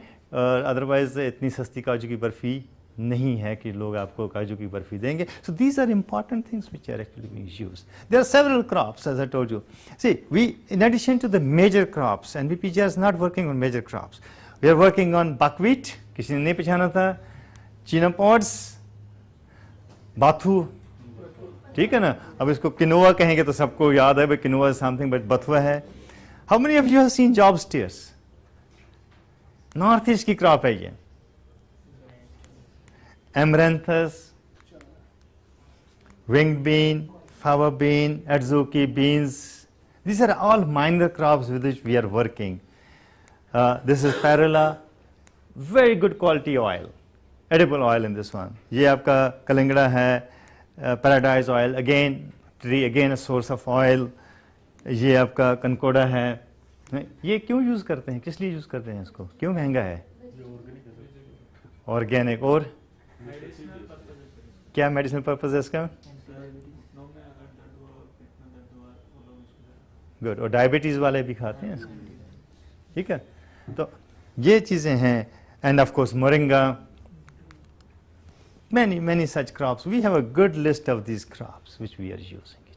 अदरवाइज़ इतनी सस्ती काजू की बर्फ़ी नहीं है कि लोग आपको काजू की बर्फी देंगे so these are important things which are actually being use there are several crops as I told you see we in addition to the major crops and जी is not working on major crops we are working on buckwheat किसी ने नहीं पहचाना था चीनापॉड्स बाथू ठीक है ना अब इसको किनोवा कहेंगे तो सबको याद है भाई किनोवा इज समथिंग बट बथुआ है How many of you have seen job steers? Northeast crop hai ye. Amaranthus, winged bean, fava bean, adzuki beans. These are all minor crops with which we are working. Uh, this is parala, very good quality oil, edible oil in this one. ये आपका कलिंगड़ा है, paradise oil, again tree, again a source of oil. ये आपका कनकोड़ा है ये क्यों use करते हैं किस लिए यूज़ करते हैं इसको क्यों महंगा है ऑर्गेनिक और क्या मेडिसिनल पर्पज़ है इसका गुड और डायबिटीज़ वाले भी खाते हैं इसको ठीक है तो ये चीज़ें हैं and of course moringa many many such crops we have a good list of these crops which we are using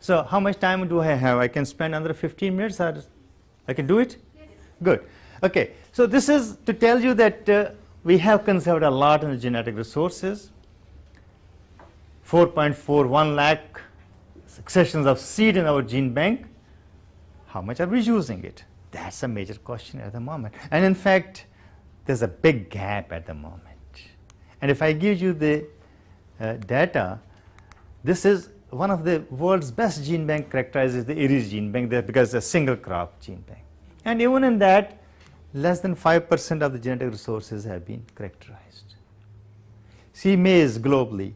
So, how much time do I have? I can spend another 15 minutes or I can do it? Yes. Good. Okay. So, this is to tell you that uh, we have conserved a lot in the genetic resources. 4.41 lakh successions of seed in our gene bank. How much are we using it? That's a major question at the moment. And in fact, there's a big gap at the moment. And if I give you the uh, data, this is one of the world's best gene bank characterizes the Aries gene bank there because it's a single crop gene bank. And even in that, less than 5% of the genetic resources have been characterized. See maize globally,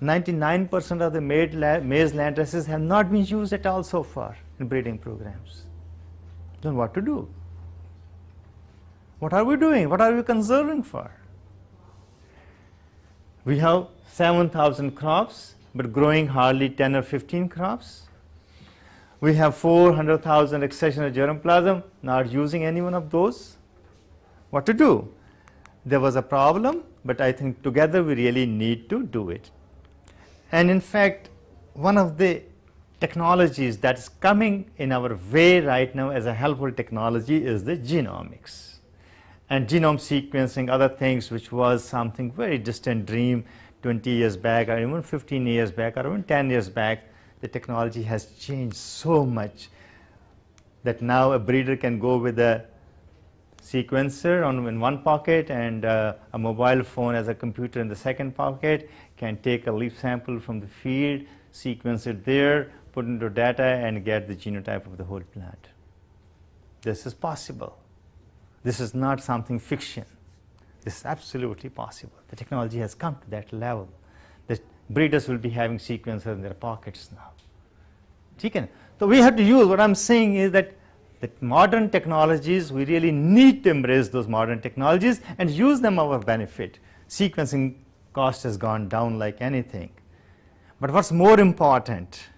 99% of the maize land have not been used at all so far in breeding programs. Then what to do? What are we doing? What are we conserving for? We have 7,000 crops but growing hardly 10 or 15 crops. We have 400,000 accessional germplasm, not using any one of those. What to do? There was a problem, but I think together we really need to do it. And in fact, one of the technologies that is coming in our way right now as a helpful technology is the genomics. And genome sequencing, other things, which was something very distant dream 20 years back or even 15 years back or even 10 years back, the technology has changed so much that now a breeder can go with a sequencer on, in one pocket and uh, a mobile phone as a computer in the second pocket, can take a leaf sample from the field, sequence it there, put into data and get the genotype of the whole plant. This is possible. This is not something fiction. This is absolutely possible. The technology has come to that level. The breeders will be having sequencers in their pockets now. Chicken. So we have to use, what I'm saying is that the modern technologies, we really need to embrace those modern technologies and use them our benefit. Sequencing cost has gone down like anything. But what's more important,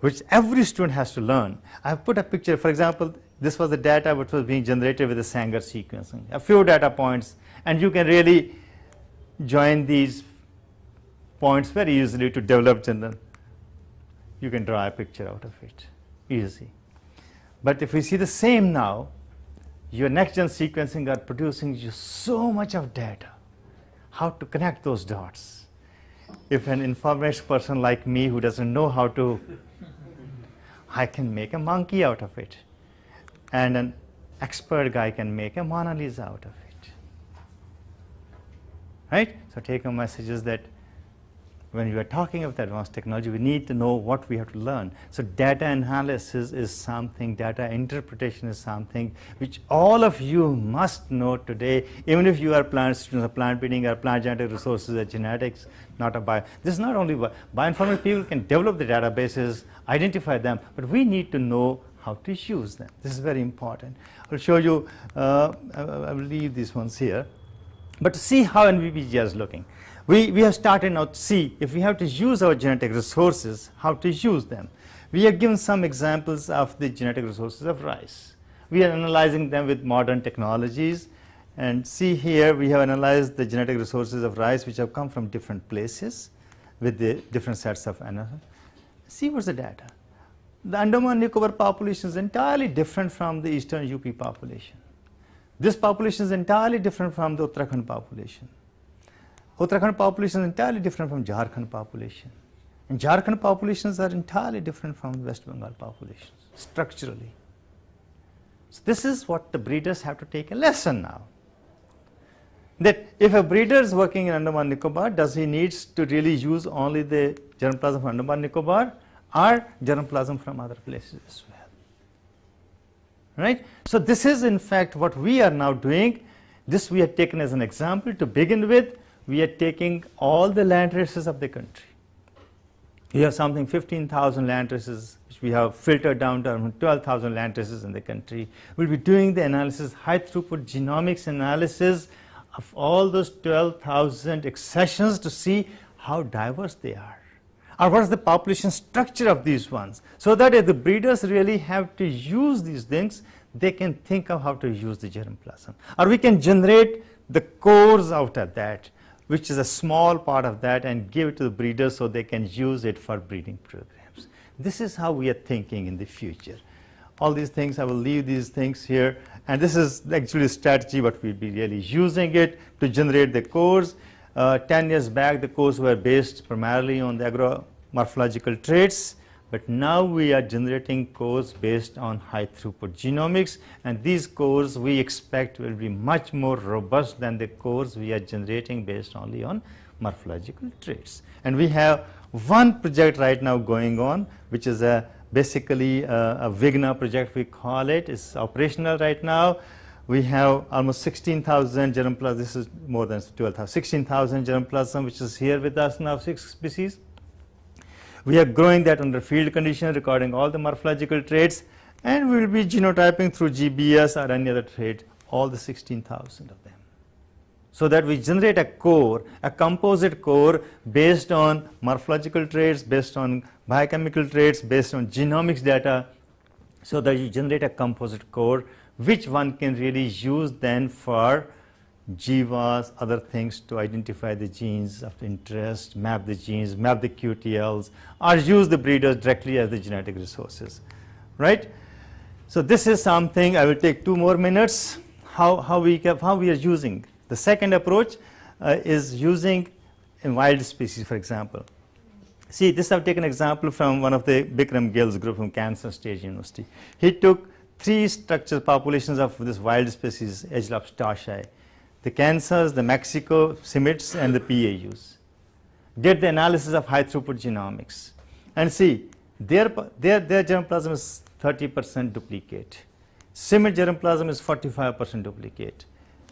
which every student has to learn, I have put a picture, for example, this was the data which was being generated with the Sanger sequencing. A few data points and you can really join these points very easily to develop general. You can draw a picture out of it, easy. But if we see the same now, your next gen sequencing are producing you so much of data. How to connect those dots? If an information person like me who doesn't know how to, I can make a monkey out of it. And an expert guy can make a Mona Lisa out of it right. So take home message is that when we are talking of the advanced technology, we need to know what we have to learn. So data analysis is something, data interpretation is something which all of you must know today, even if you are plant students of plant breeding or plant genetic resources or genetics, not a bio. This is not only bioinformatic bioinformatics people can develop the databases, identify them, but we need to know how to use them. This is very important. I'll show you, uh, I will leave these ones here. But to see how NVPGR is looking, we, we have started now to see if we have to use our genetic resources, how to use them. We have given some examples of the genetic resources of rice. We are analyzing them with modern technologies. And see here, we have analyzed the genetic resources of rice which have come from different places with the different sets of analysis. See what's the data. The Andaman Nicobar population is entirely different from the eastern UP population. This population is entirely different from the Uttarakhand population. Uttarakhand population is entirely different from Jharkhand population. And Jharkhand populations are entirely different from West Bengal populations, structurally. So this is what the breeders have to take a lesson now. That if a breeder is working in Andaman Nicobar, does he needs to really use only the germplasm from Andaman Nicobar or germplasm from other places as well? right? So this is in fact what we are now doing. This we have taken as an example to begin with. We are taking all the land races of the country. We have something 15,000 land races which we have filtered down to 12,000 land races in the country. We'll be doing the analysis, high throughput genomics analysis of all those 12,000 accessions to see how diverse they are or what is the population structure of these ones so that if the breeders really have to use these things they can think of how to use the germplasm or we can generate the cores out of that which is a small part of that and give it to the breeders so they can use it for breeding programs. This is how we are thinking in the future. All these things, I will leave these things here and this is actually a strategy But we'll be really using it to generate the cores. Uh, 10 years back the cores were based primarily on the agro morphological traits but now we are generating cores based on high throughput genomics and these cores we expect will be much more robust than the cores we are generating based only on morphological traits. And we have one project right now going on which is a basically a, a Vigna project we call it, it's operational right now. We have almost 16,000 germplasm, this is more than 12,000, 16,000 germplasm which is here with us now, six species we are growing that under field conditions, recording all the morphological traits, and we will be genotyping through GBS or any other trait, all the 16,000 of them. So that we generate a core, a composite core based on morphological traits, based on biochemical traits, based on genomics data, so that you generate a composite core which one can really use then for GWAS, other things to identify the genes of interest, map the genes, map the QTLs, or use the breeders directly as the genetic resources, right? So this is something, I will take two more minutes, how, how, we, how we are using. The second approach uh, is using in wild species, for example. See, this I've taken example from one of the Bikram Gill's group from Kansas State University. He took three structured populations of this wild species, Agelopstaceae the cancers, the Mexico, CIMITs, and the PAUs. get the analysis of high throughput genomics. And see, their, their, their germplasm is 30% duplicate. CIMIT germplasm is 45% duplicate.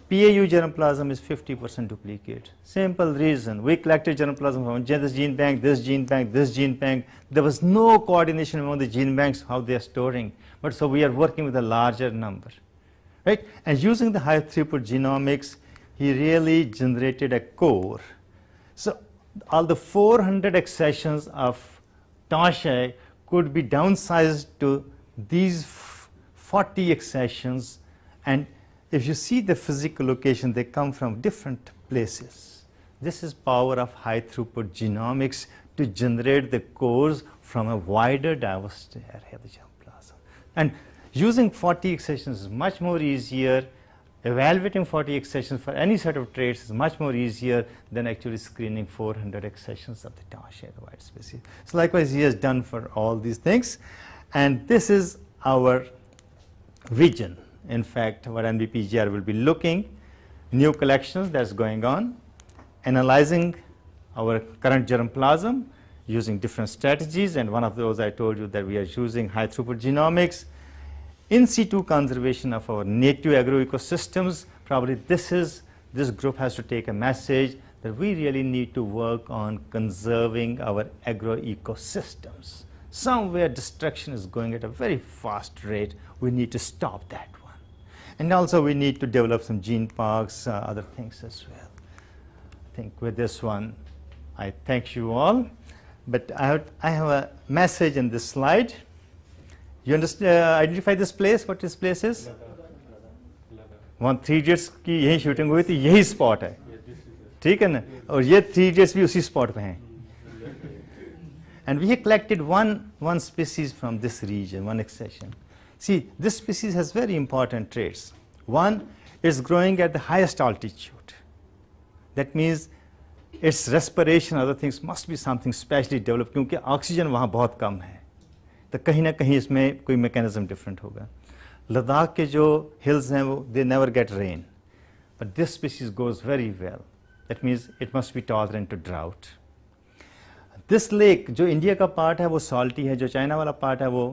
PAU germplasm is 50% duplicate. Simple reason. We collected germplasm from this gene bank, this gene bank, this gene bank. There was no coordination among the gene banks, how they are storing. But so we are working with a larger number right? And using the high throughput genomics, he really generated a core. So all the 400 accessions of Tasha could be downsized to these 40 accessions. And if you see the physical location, they come from different places. This is power of high throughput genomics to generate the cores from a wider diversity area of the germplasm. And Using 40 accessions is much more easier. Evaluating 40 accessions for any set of traits is much more easier than actually screening 400 accessions of the Tarshare white species. So likewise, he has done for all these things. And this is our region. In fact, what NBPGR will be looking, new collections that's going on, analyzing our current germplasm using different strategies. And one of those I told you that we are using high throughput genomics, in situ conservation of our native agroecosystems, probably this is, this group has to take a message that we really need to work on conserving our agroecosystems. Somewhere destruction is going at a very fast rate. We need to stop that one. And also we need to develop some gene parks, uh, other things as well. I think with this one, I thank you all. But I have, I have a message in this slide. You understand, uh, identify this place, what this place is? One 3 idiots की यही shooting हुई थी यही spot है ठीक है ना और ये थ्री इडियट्स भी उसी स्पॉट पे हैं and we have collected one one species from this region one accession see this species has very important traits one is growing at the highest altitude that means its respiration other things must be something specially developed kyunki oxygen wahan bahut kam hai तो कहीं ना कहीं इसमें कोई mechanism different होगा लद्दाख के जो hills हैं वो they never get rain but this species goes very well that means it must be tolerant to drought this lake जो इंडिया का पार्ट है वो सॉल्टी है जो चाइना वाला पार्ट है वो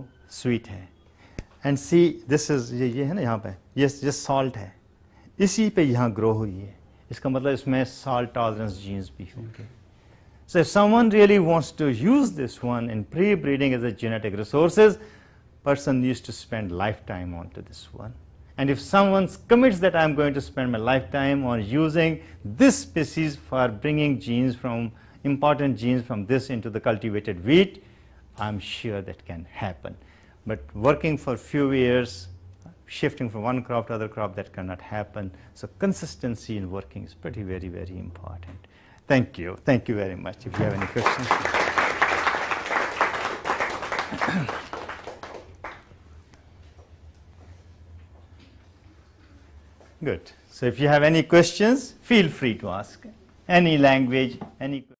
स्वीट है एंड सी दिस इज ये ये है ना यहाँ पे ये ये सॉल्ट है इसी पे यहाँ ग्रो हुई है इसका मतलब इसमें सॉल्ट टॉलरेंस जीन्स भी होंगे okay. So if someone really wants to use this one in pre-breeding as a genetic resources, person needs to spend lifetime onto this one. And if someone commits that I'm going to spend my lifetime on using this species for bringing genes from important genes from this into the cultivated wheat, I'm sure that can happen. But working for few years, shifting from one crop to other crop, that cannot happen. So consistency in working is pretty, very, very important. Thank you. Thank you very much. If you have any questions. Good. So if you have any questions, feel free to ask. Any language, any